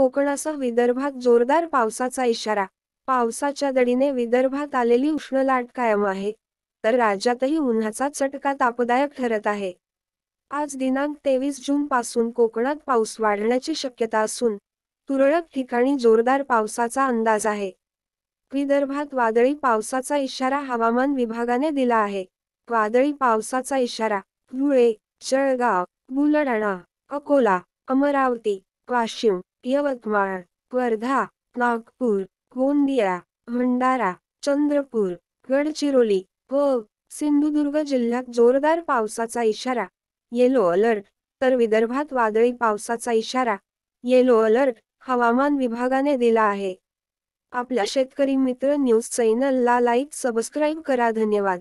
कोकणासह विदर्भात जोरदार पावसाचा इशारा पावसाच्या दडीने विदर्भात आलेली उष्ण लाट कायम आहे तर राज्यातही उन्हाचा चटका तापदायक ठरत आहे आज दिनांक तेवीस जून पासून कोकणात पाऊस वाढण्याची शक्यता असून तुरळक ठिकाणी जोरदार पावसाचा अंदाज आहे विदर्भात वादळी पावसाचा इशारा हवामान विभागाने दिला आहे वादळी पावसाचा इशारा धुळे जळगाव बुलढाणा अकोला अमरावती वाशिम यवतमाळ वर्धा नागपूर गोंदिया भंडारा चंद्रपूर गडचिरोली व सिंधुदुर्ग जिल्ह्यात जोरदार पावसाचा इशारा येलो अलर्ट तर विदर्भात वादळी पावसाचा इशारा येलो अलर्ट हवामान विभागाने दिला आहे आपल्या शेतकरी मित्र न्यूज चॅनलला लाईक सबस्क्राईब करा धन्यवाद